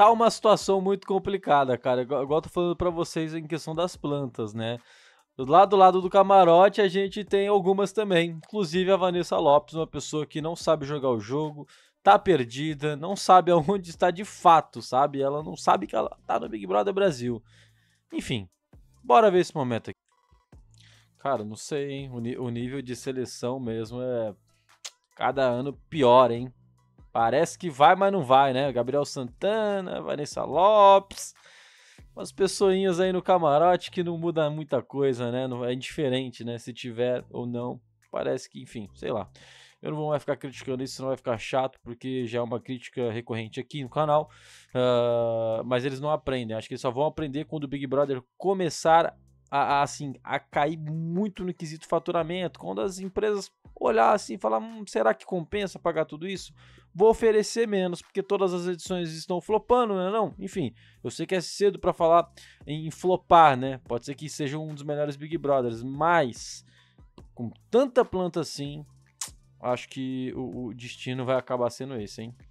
tá uma situação muito complicada, cara. Igual eu tô falando para vocês em questão das plantas, né? Lá do lado do camarote a gente tem algumas também, inclusive a Vanessa Lopes, uma pessoa que não sabe jogar o jogo, tá perdida, não sabe aonde está de fato, sabe? Ela não sabe que ela tá no Big Brother Brasil. Enfim, bora ver esse momento aqui. Cara, não sei, hein? O, o nível de seleção mesmo é cada ano pior, hein? Parece que vai, mas não vai, né? Gabriel Santana, Vanessa Lopes. Umas pessoinhas aí no camarote que não muda muita coisa, né? é indiferente, né? Se tiver ou não. Parece que, enfim, sei lá. Eu não vou mais ficar criticando isso, não vai ficar chato, porque já é uma crítica recorrente aqui no canal. Uh, mas eles não aprendem. Acho que eles só vão aprender quando o Big Brother começar a, a, assim, a cair muito no quesito faturamento, quando as empresas olhar assim e falar: hum, será que compensa pagar tudo isso? Vou oferecer menos, porque todas as edições estão flopando, né? Não, enfim, eu sei que é cedo para falar em flopar, né? Pode ser que seja um dos melhores Big Brothers, mas com tanta planta assim, acho que o, o destino vai acabar sendo esse, hein?